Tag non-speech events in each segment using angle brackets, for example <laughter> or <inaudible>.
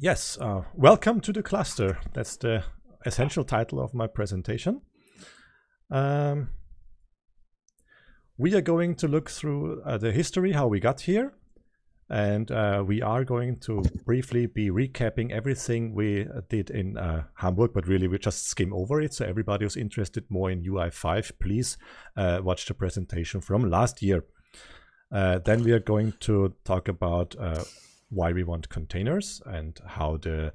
Yes, uh, welcome to the cluster. That's the essential title of my presentation. Um, we are going to look through uh, the history, how we got here, and uh, we are going to briefly be recapping everything we uh, did in uh, Hamburg, but really we just skim over it. So everybody who's interested more in UI5, please uh, watch the presentation from last year. Uh, then we are going to talk about uh, why we want containers and how the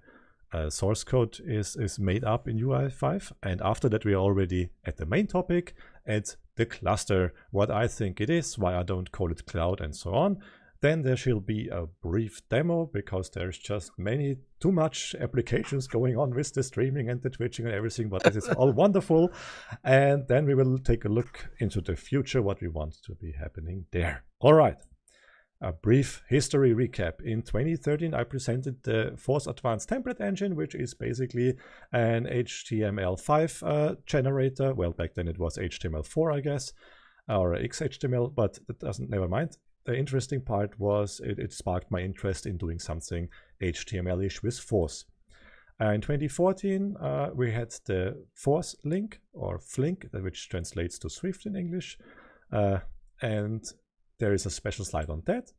uh, source code is, is made up in UI5. And after that, we are already at the main topic, at the cluster, what I think it is, why I don't call it cloud and so on. Then there shall be a brief demo because there's just many, too much applications going on with the streaming and the twitching and everything, but this is all <laughs> wonderful. And then we will take a look into the future, what we want to be happening there. All right, a brief history recap. In 2013, I presented the Force Advanced Template Engine, which is basically an HTML5 uh, generator. Well, back then it was HTML4, I guess, or XHTML, but that doesn't, never mind. The interesting part was it, it sparked my interest in doing something HTML-ish with Force. Uh, in 2014, uh, we had the Force link or Flink, which translates to Swift in English. Uh, and there is a special slide on that.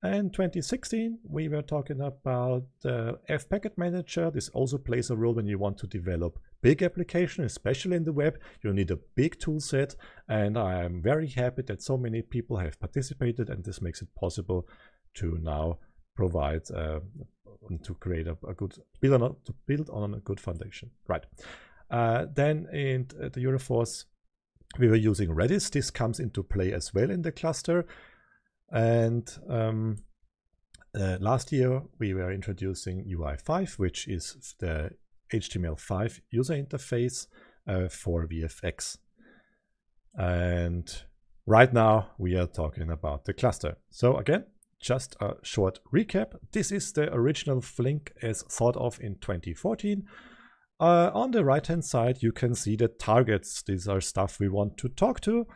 And 2016, we were talking about uh, F-Packet Manager. This also plays a role when you want to develop big application, especially in the web. You need a big tool set. And I am very happy that so many people have participated and this makes it possible to now provide, uh, to create a, a good, build on a, to build on a good foundation. Right. Uh, then in uh, the Euroforce we were using Redis. This comes into play as well in the cluster. And um, uh, last year, we were introducing UI5, which is the HTML5 user interface uh, for VFX. And right now, we are talking about the cluster. So again, just a short recap. This is the original Flink as thought of in 2014. Uh, on the right hand side, you can see the targets. These are stuff we want to talk to.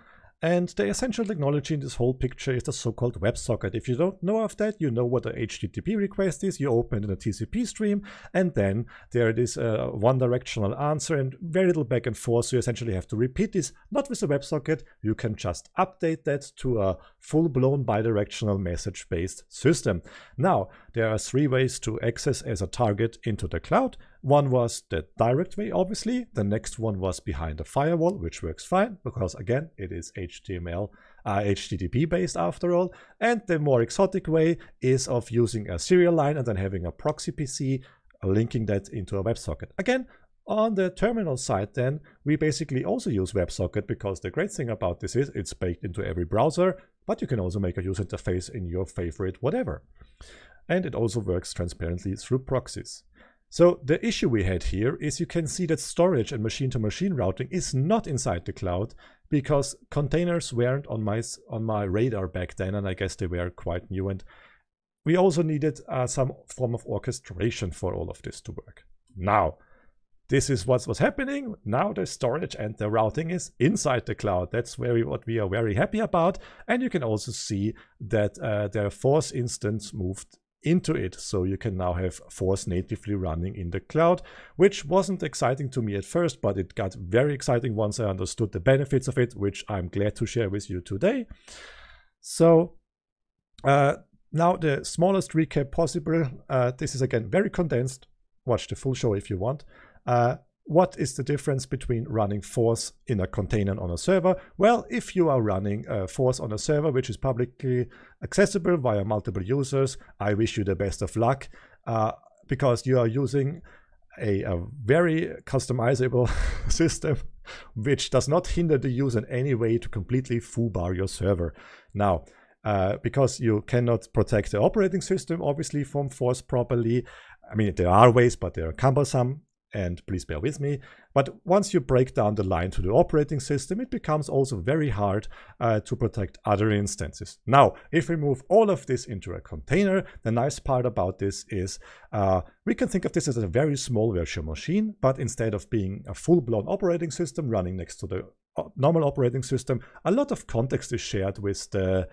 And the essential technology in this whole picture is the so-called WebSocket. If you don't know of that, you know what a HTTP request is. You open in a TCP stream, and then there it is a uh, one-directional answer and very little back and forth. So you essentially have to repeat this. Not with the WebSocket. You can just update that to a full-blown bidirectional message-based system. Now, there are three ways to access as a target into the cloud. One was the direct way, obviously. The next one was behind the firewall, which works fine because, again, it is HTML, uh, HTTP based after all. And the more exotic way is of using a serial line and then having a proxy PC linking that into a WebSocket. Again, on the terminal side then, we basically also use WebSocket because the great thing about this is it's baked into every browser, but you can also make a user interface in your favorite whatever. And it also works transparently through proxies. So the issue we had here is you can see that storage and machine-to-machine -machine routing is not inside the cloud because containers weren't on my, on my radar back then, and I guess they were quite new. And we also needed uh, some form of orchestration for all of this to work. Now, this is what's, what's happening. Now the storage and the routing is inside the cloud. That's very what we are very happy about. And you can also see that uh, the force instance moved into it. So you can now have Force natively running in the cloud, which wasn't exciting to me at first, but it got very exciting once I understood the benefits of it, which I'm glad to share with you today. So uh, now the smallest recap possible. Uh, this is again very condensed. Watch the full show if you want. Uh, what is the difference between running force in a container on a server? Well, if you are running uh, force on a server which is publicly accessible via multiple users, I wish you the best of luck uh, because you are using a, a very customizable <laughs> system which does not hinder the user in any way to completely foobar your server. Now, uh, because you cannot protect the operating system obviously from force properly, I mean, there are ways, but they are cumbersome and please bear with me. But once you break down the line to the operating system, it becomes also very hard uh, to protect other instances. Now, if we move all of this into a container, the nice part about this is uh, we can think of this as a very small virtual machine, but instead of being a full-blown operating system running next to the uh, normal operating system, a lot of context is shared with the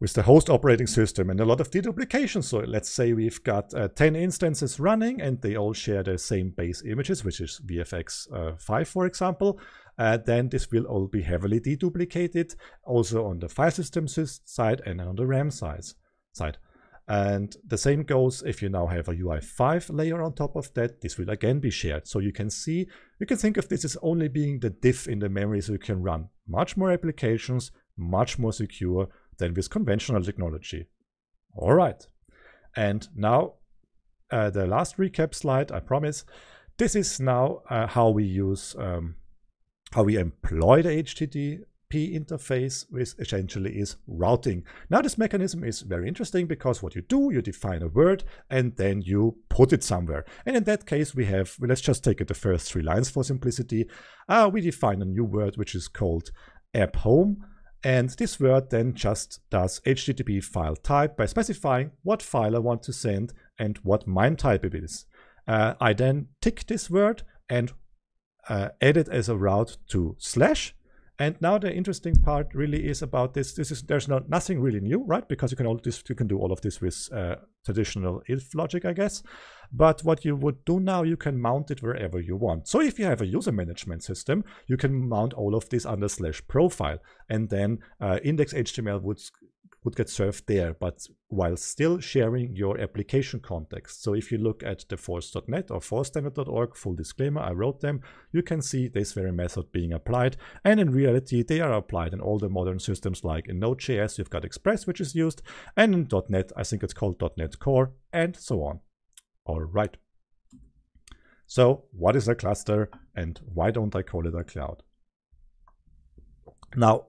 with the host operating system and a lot of deduplication. So let's say we've got uh, 10 instances running and they all share the same base images, which is VFX uh, 5, for example. Uh, then this will all be heavily deduplicated, also on the file system side and on the RAM size, side. And the same goes if you now have a UI5 layer on top of that, this will again be shared. So you can see, you can think of this as only being the diff in the memory so you can run much more applications, much more secure, than with conventional technology. All right. And now uh, the last recap slide, I promise. This is now uh, how we use, um, how we employ the HTTP interface, which essentially is routing. Now this mechanism is very interesting because what you do, you define a word and then you put it somewhere. And in that case, we have, well, let's just take it the first three lines for simplicity. Uh, we define a new word, which is called app home. And this word then just does HTTP file type by specifying what file I want to send and what MIME type it is. Uh, I then tick this word and uh, add it as a route to slash and now the interesting part really is about this. This is there's not nothing really new, right? Because you can all this you can do all of this with uh, traditional if logic, I guess. But what you would do now, you can mount it wherever you want. So if you have a user management system, you can mount all of this under slash profile, and then uh, index.html would would get served there, but while still sharing your application context. So if you look at the force.net or forcestandard.org, full disclaimer, I wrote them, you can see this very method being applied. And in reality, they are applied in all the modern systems like in Node.js, you've got Express, which is used, and in .NET, I think it's called .NET Core, and so on. All right. So what is a cluster and why don't I call it a cloud? Now,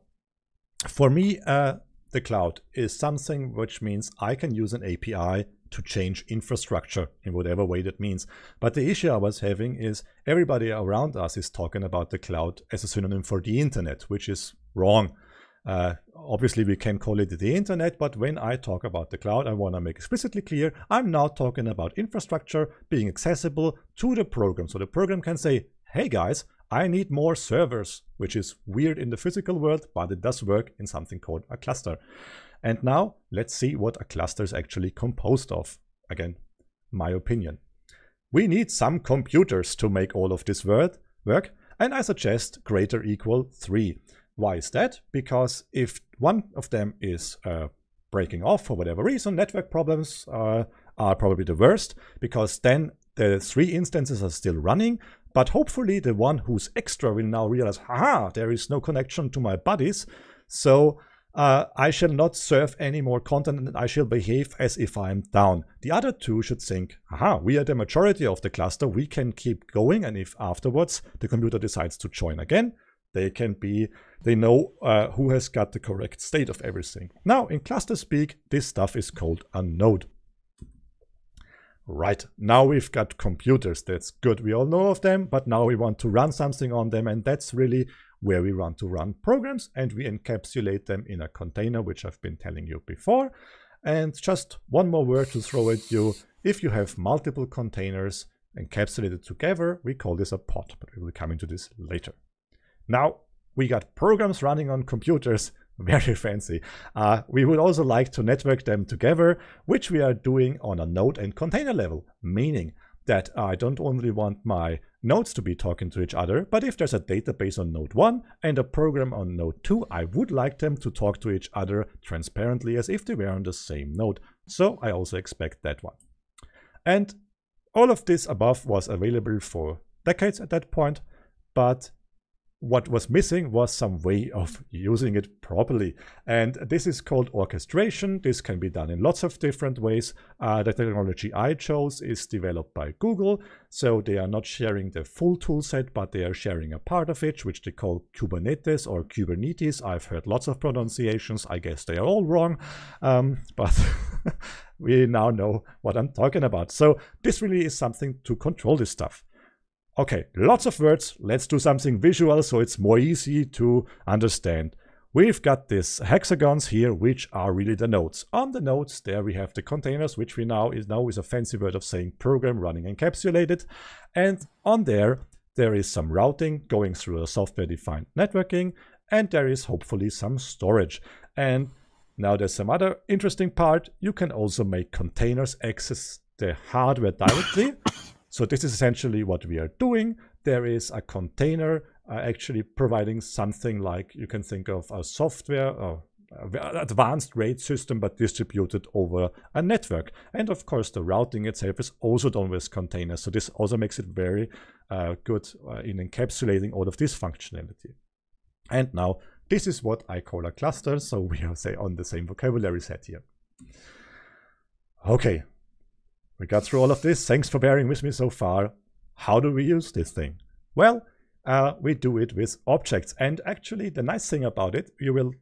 for me, uh, the cloud is something which means I can use an API to change infrastructure in whatever way that means. But the issue I was having is everybody around us is talking about the cloud as a synonym for the internet, which is wrong. Uh, obviously, we can call it the internet, but when I talk about the cloud, I want to make explicitly clear I'm now talking about infrastructure being accessible to the program. So the program can say, hey guys, I need more servers, which is weird in the physical world, but it does work in something called a cluster. And now let's see what a cluster is actually composed of. Again, my opinion. We need some computers to make all of this work, and I suggest greater equal 3. Why is that? Because if one of them is uh, breaking off for whatever reason, network problems uh, are probably the worst, because then the three instances are still running, but hopefully the one who's extra will now realize, haha, there is no connection to my buddies, so uh, I shall not serve any more content and I shall behave as if I'm down. The other two should think, aha, we are the majority of the cluster, we can keep going and if afterwards the computer decides to join again, they can be, they know uh, who has got the correct state of everything. Now in cluster speak, this stuff is called a node. Right, now we've got computers. That's good. We all know of them, but now we want to run something on them. And that's really where we want to run programs. And we encapsulate them in a container, which I've been telling you before. And just one more word to throw at you. If you have multiple containers encapsulated together, we call this a pod, but we will come into this later. Now, we got programs running on computers very <laughs> fancy. Uh, we would also like to network them together, which we are doing on a node and container level, meaning that I don't only want my nodes to be talking to each other, but if there's a database on node 1 and a program on node 2, I would like them to talk to each other transparently as if they were on the same node. So I also expect that one. And all of this above was available for decades at that point, but what was missing was some way of using it properly. And this is called orchestration. This can be done in lots of different ways. Uh, the technology I chose is developed by Google. So they are not sharing the full toolset, but they are sharing a part of it, which they call Kubernetes or Kubernetes. I've heard lots of pronunciations. I guess they are all wrong. Um, <laughs> but <laughs> we now know what I'm talking about. So this really is something to control this stuff. Okay, lots of words. Let's do something visual so it's more easy to understand. We've got these hexagons here, which are really the nodes. On the nodes, there we have the containers, which we now is now is a fancy word of saying program running encapsulated. And on there, there is some routing going through a software-defined networking, and there is hopefully some storage. And now there's some other interesting part. You can also make containers access the hardware directly. <coughs> <coughs> <coughs> So this is essentially what we are doing. There is a container uh, actually providing something like you can think of a software or advanced RAID system but distributed over a network. And of course the routing itself is also done with containers. So this also makes it very uh, good uh, in encapsulating all of this functionality. And now this is what I call a cluster. So <laughs> we are say on the same vocabulary set here. Okay, we got through all of this. Thanks for bearing with me so far. How do we use this thing? Well, uh, we do it with objects. And actually, the nice thing about it, you will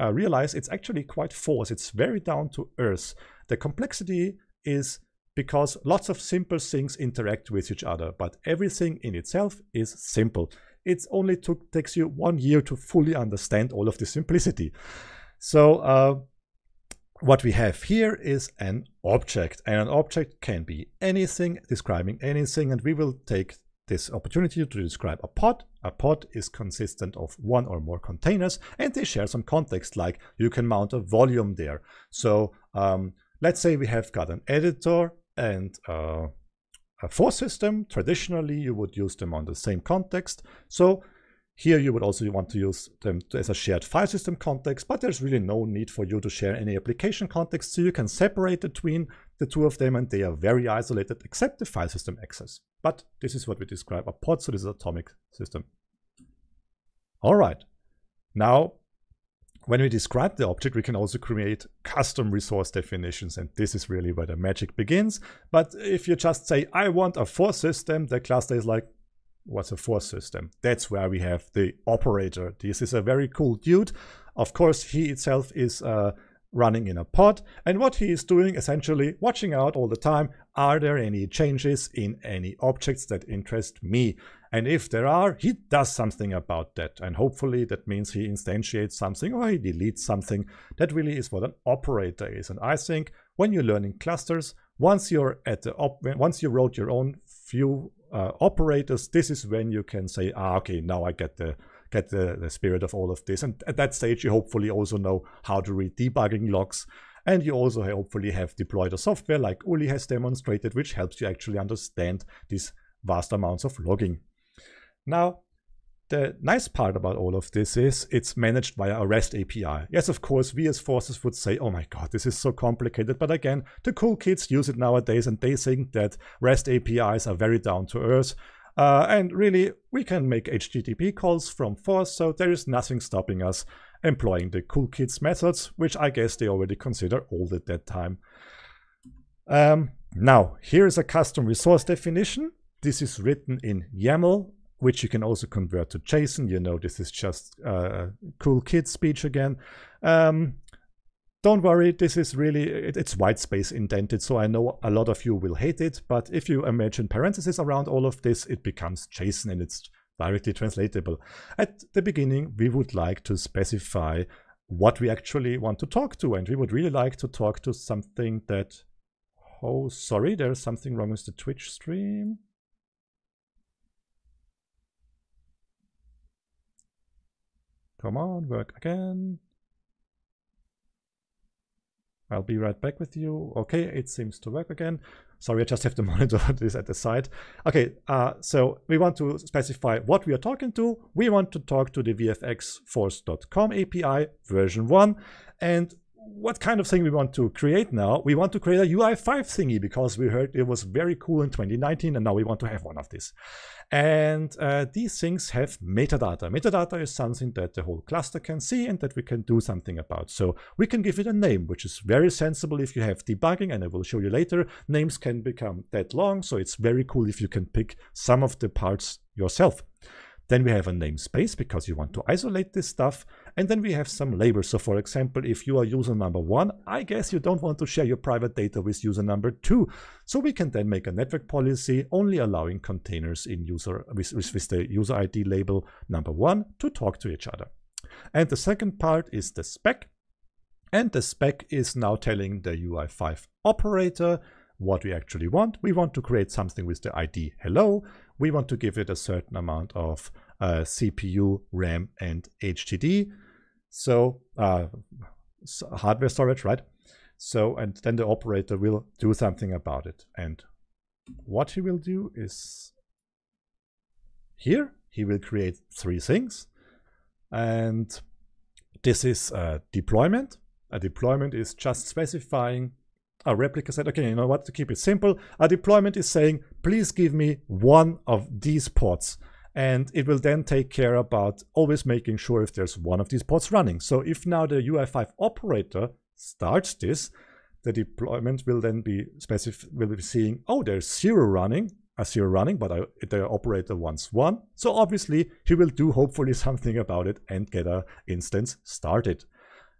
uh, realize it's actually quite forced. It's very down to earth. The complexity is because lots of simple things interact with each other, but everything in itself is simple. It only took, takes you one year to fully understand all of the simplicity. So uh, what we have here is an object and an object can be anything describing anything and we will take this opportunity to describe a pod. A pod is consistent of one or more containers and they share some context like you can mount a volume there. So um, let's say we have got an editor and uh, a for system. Traditionally you would use them on the same context. So here you would also want to use them as a shared file system context, but there's really no need for you to share any application context, so you can separate between the two of them and they are very isolated except the file system access. But this is what we describe a pod, so this is atomic system. All right, now when we describe the object, we can also create custom resource definitions, and this is really where the magic begins. But if you just say, I want a four system, the cluster is like, what's a force system. That's where we have the operator. This is a very cool dude. Of course, he itself is uh, running in a pod. And what he is doing, essentially watching out all the time, are there any changes in any objects that interest me? And if there are, he does something about that. And hopefully that means he instantiates something or he deletes something. That really is what an operator is. And I think when you're learning clusters, once you're at the op once you wrote your own few uh, operators, this is when you can say, ah, okay, now I get the get the, the spirit of all of this. And at that stage, you hopefully also know how to read debugging logs. And you also hopefully have deployed a software like Uli has demonstrated, which helps you actually understand these vast amounts of logging. Now, the nice part about all of this is it's managed via a REST API. Yes, of course, we as forces would say, oh my god, this is so complicated. But again, the cool kids use it nowadays and they think that REST APIs are very down to earth. Uh, and really, we can make HTTP calls from force, so there is nothing stopping us employing the cool kids methods, which I guess they already consider old at that time. Um, now, here is a custom resource definition. This is written in YAML which you can also convert to JSON. You know, this is just uh, cool kid speech again. Um, don't worry, this is really, it, it's white space indented, so I know a lot of you will hate it, but if you imagine parentheses around all of this, it becomes JSON and it's directly translatable. At the beginning, we would like to specify what we actually want to talk to, and we would really like to talk to something that, oh, sorry, there's something wrong with the Twitch stream. Come on, work again. I'll be right back with you. Okay, it seems to work again. Sorry, I just have to <laughs> monitor this at the side. Okay, uh, so we want to specify what we are talking to. We want to talk to the vfxforce.com API version 1. And what kind of thing we want to create now. We want to create a UI5 thingy because we heard it was very cool in 2019 and now we want to have one of these. And uh, these things have metadata. Metadata is something that the whole cluster can see and that we can do something about. So we can give it a name, which is very sensible if you have debugging, and I will show you later. Names can become that long, so it's very cool if you can pick some of the parts yourself. Then we have a namespace because you want to isolate this stuff. And then we have some labels. So for example, if you are user number one, I guess you don't want to share your private data with user number two. So we can then make a network policy only allowing containers in user with, with, with the user ID label number one to talk to each other. And the second part is the spec. And the spec is now telling the UI5 operator what we actually want. We want to create something with the ID hello. We want to give it a certain amount of uh, CPU, RAM, and HDD. So uh, hardware storage, right? So, and then the operator will do something about it. And what he will do is here, he will create three things. And this is a deployment. A deployment is just specifying a replica said, okay, you know what, to keep it simple, a deployment is saying, please give me one of these pods. And it will then take care about always making sure if there's one of these pods running. So if now the UI5 operator starts this, the deployment will then be specific, will be seeing, oh, there's zero running, a zero running, but I, the operator wants one. So obviously he will do hopefully something about it and get a instance started.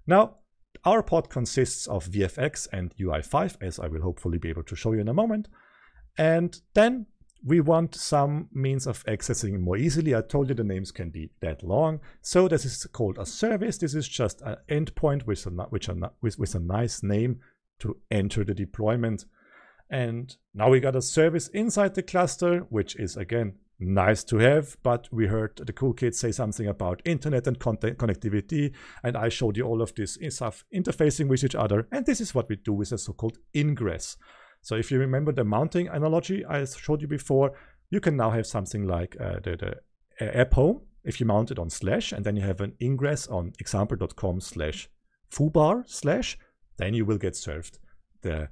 Now, our pod consists of VFX and UI5, as I will hopefully be able to show you in a moment. And then we want some means of accessing more easily. I told you the names can be that long. So this is called a service. This is just an endpoint with a, which a, with, with a nice name to enter the deployment. And now we got a service inside the cluster, which is again nice to have, but we heard the cool kids say something about internet and content connectivity, and I showed you all of this stuff interfacing with each other, and this is what we do with a so-called ingress. So if you remember the mounting analogy I showed you before, you can now have something like uh, the, the app home, if you mount it on slash, and then you have an ingress on example.com slash foobar slash, then you will get served the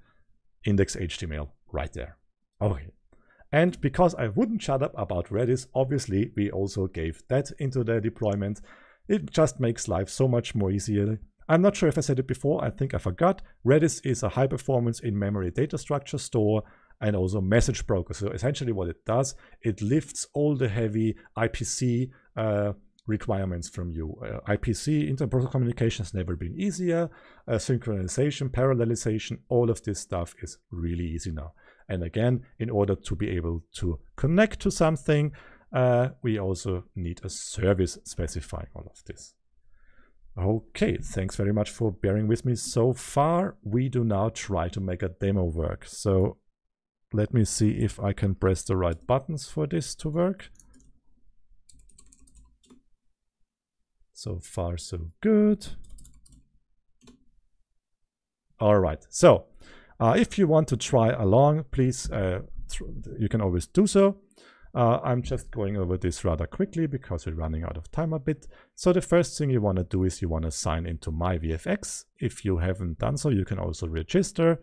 index HTML right there. Okay. And because I wouldn't shut up about Redis, obviously we also gave that into the deployment. It just makes life so much more easier. I'm not sure if I said it before, I think I forgot. Redis is a high performance in-memory data structure store and also message broker. So essentially what it does, it lifts all the heavy IPC uh, requirements from you. Uh, IPC, inter communication has never been easier. Uh, synchronization, parallelization, all of this stuff is really easy now. And again, in order to be able to connect to something, uh, we also need a service specifying all of this. Okay, thanks very much for bearing with me so far. We do now try to make a demo work. So let me see if I can press the right buttons for this to work. So far, so good. All right, so uh, if you want to try along, please, uh, you can always do so. Uh, I'm just going over this rather quickly because we're running out of time a bit. So the first thing you want to do is you want to sign into MyVFX. If you haven't done so, you can also register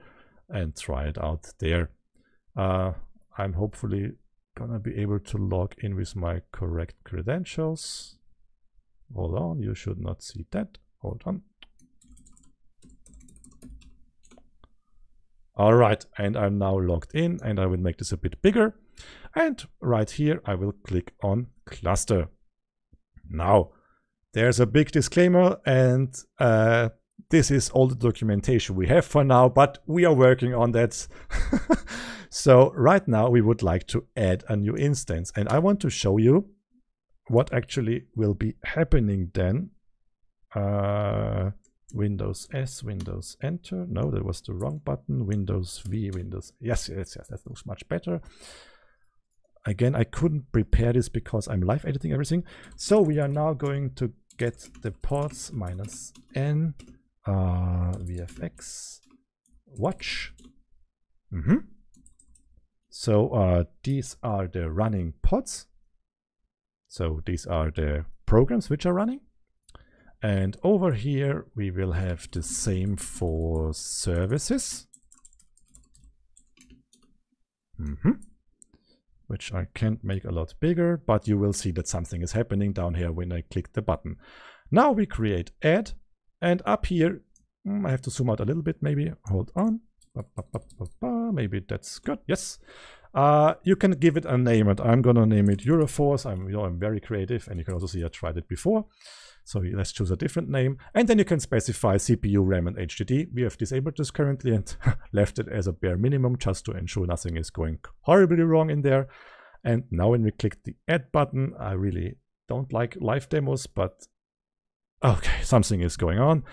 and try it out there. Uh, I'm hopefully gonna be able to log in with my correct credentials. Hold on, you should not see that. Hold on. All right, and I'm now logged in and I will make this a bit bigger. And right here, I will click on cluster. Now, there's a big disclaimer and uh, this is all the documentation we have for now, but we are working on that. <laughs> so right now we would like to add a new instance and I want to show you what actually will be happening then. Uh, Windows S, Windows Enter. No, that was the wrong button. Windows V, Windows. Yes, yes, yes, that looks much better. Again, I couldn't prepare this because I'm live editing everything. So we are now going to get the ports minus N uh, VFX watch. Mm -hmm. So uh, these are the running pods. So these are the programs which are running. And over here, we will have the same for services. Mm -hmm. Which I can't make a lot bigger, but you will see that something is happening down here when I click the button. Now we create add, and up here, mm, I have to zoom out a little bit maybe, hold on. Maybe that's good, yes. Uh, you can give it a name, and I'm gonna name it Euroforce. I'm, you know, I'm very creative, and you can also see I tried it before. So let's choose a different name. And then you can specify CPU, RAM, and HDD. We have disabled this currently and <laughs> left it as a bare minimum just to ensure nothing is going horribly wrong in there. And now when we click the add button, I really don't like live demos, but okay, something is going on.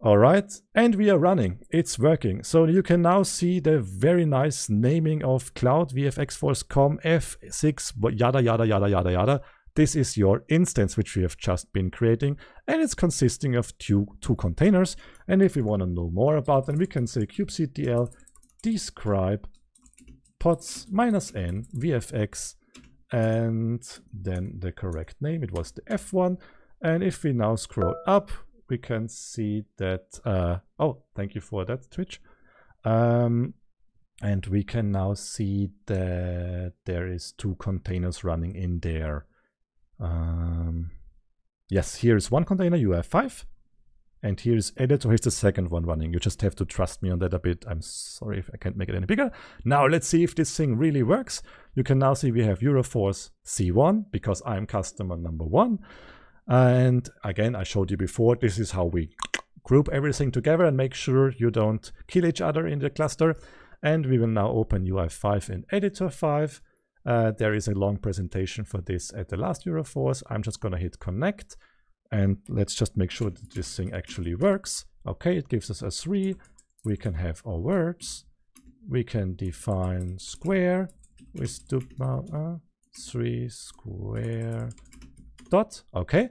All right, and we are running. It's working. So you can now see the very nice naming of Cloud VFX Force COM F6 yada yada yada yada yada this is your instance, which we have just been creating, and it's consisting of two, two containers. And if we want to know more about them, we can say kubectl describe pods minus n vfx and then the correct name. It was the F1. And if we now scroll up, we can see that, uh, oh, thank you for that, Twitch. Um, and we can now see that there is two containers running in there. Um, yes, here's one container, you have five. And here's added, so here's the second one running. You just have to trust me on that a bit. I'm sorry if I can't make it any bigger. Now let's see if this thing really works. You can now see we have Euroforce C1 because I'm customer number one. And again, I showed you before, this is how we group everything together and make sure you don't kill each other in the cluster. And we will now open UI5 in editor 5 uh, there is a long presentation for this at the last Euroforce. I'm just going to hit connect and let's just make sure that this thing actually works. Okay, it gives us a 3. We can have our words. We can define square with dupla uh, 3 square dot. Okay,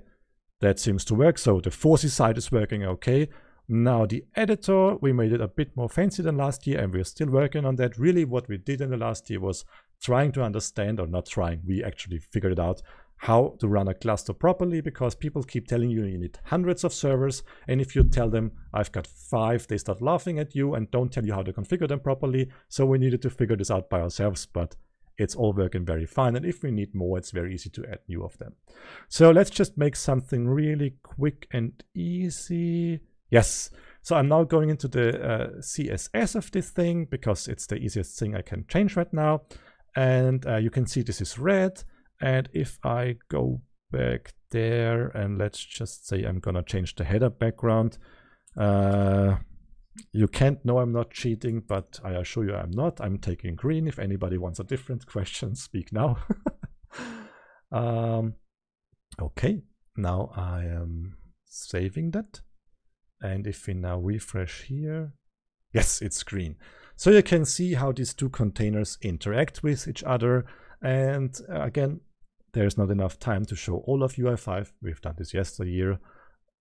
that seems to work. So the 4 side is working okay. Now the editor, we made it a bit more fancy than last year and we're still working on that. Really what we did in the last year was trying to understand, or not trying, we actually figured out how to run a cluster properly because people keep telling you you need hundreds of servers and if you tell them I've got five they start laughing at you and don't tell you how to configure them properly so we needed to figure this out by ourselves but it's all working very fine and if we need more it's very easy to add new of them. So let's just make something really quick and easy. Yes so I'm now going into the uh, CSS of this thing because it's the easiest thing I can change right now and uh, you can see this is red and if I go back there and let's just say I'm gonna change the header background uh, you can't know I'm not cheating but I assure you I'm not I'm taking green if anybody wants a different <laughs> question speak now <laughs> um, okay now I am saving that and if we now refresh here yes it's green so you can see how these two containers interact with each other. And uh, again, there's not enough time to show all of UI5. We've done this yesteryear,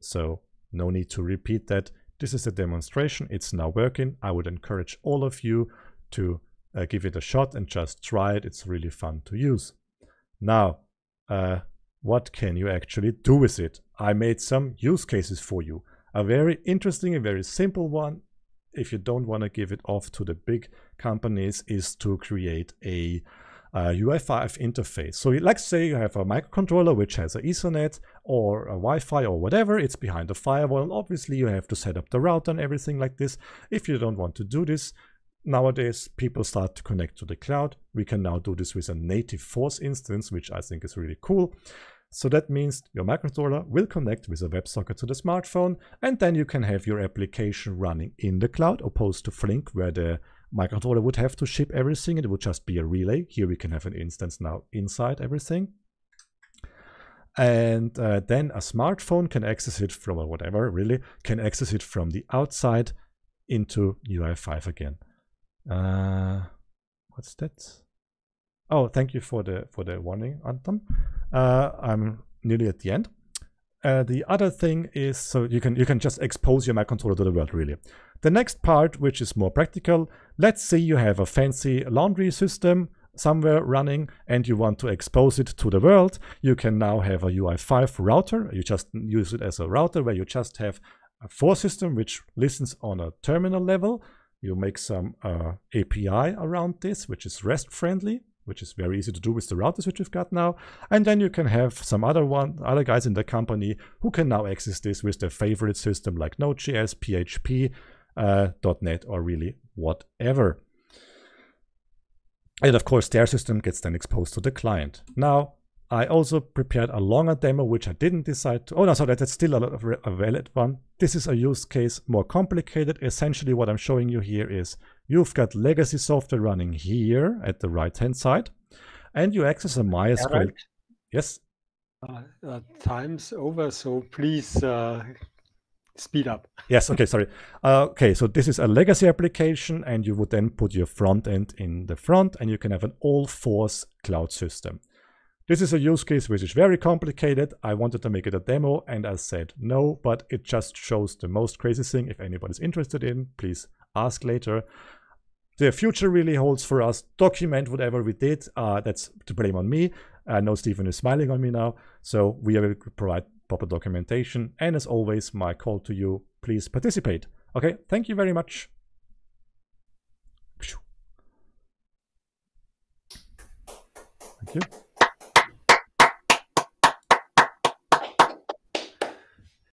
so no need to repeat that. This is a demonstration. It's now working. I would encourage all of you to uh, give it a shot and just try it. It's really fun to use. Now, uh, what can you actually do with it? I made some use cases for you. A very interesting, a very simple one if you don't want to give it off to the big companies, is to create a uh, UI5 interface. So let's say you have a microcontroller which has an Ethernet or a Wi-Fi or whatever, it's behind a firewall. Obviously you have to set up the router and everything like this. If you don't want to do this, nowadays people start to connect to the cloud. We can now do this with a native force instance, which I think is really cool. So that means your microcontroller will connect with a WebSocket to the smartphone, and then you can have your application running in the cloud, opposed to Flink, where the microcontroller would have to ship everything. It would just be a relay. Here we can have an instance now inside everything. And uh, then a smartphone can access it from, or whatever really, can access it from the outside into UI5 again. Uh, what's that? Oh, thank you for the for the warning, Anton. Uh, I'm nearly at the end. Uh, the other thing is, so you can you can just expose your microcontroller to the world, really. The next part, which is more practical, let's say you have a fancy laundry system somewhere running and you want to expose it to the world, you can now have a UI5 router. You just use it as a router where you just have a four system which listens on a terminal level. You make some uh, API around this, which is REST friendly which is very easy to do with the routers which we've got now. And then you can have some other one, other guys in the company who can now access this with their favorite system like Node.js, PHP, uh, .NET, or really whatever. And of course, their system gets then exposed to the client. Now, I also prepared a longer demo, which I didn't decide to. Oh, no, sorry, that's still a, a valid one. This is a use case more complicated. Essentially, what I'm showing you here is you've got legacy software running here at the right-hand side, and you access a MySQL. Eric, yes? Uh, uh, time's over, so please uh, speed up. <laughs> yes, okay, sorry. Uh, okay, so this is a legacy application, and you would then put your front end in the front, and you can have an all-force cloud system. This is a use case which is very complicated. I wanted to make it a demo and I said no, but it just shows the most crazy thing. If anybody's interested in, please ask later. The future really holds for us. Document whatever we did. Uh, that's to blame on me. I uh, know Stephen is smiling on me now. So we will provide proper documentation. And as always, my call to you, please participate. Okay, thank you very much. Thank you.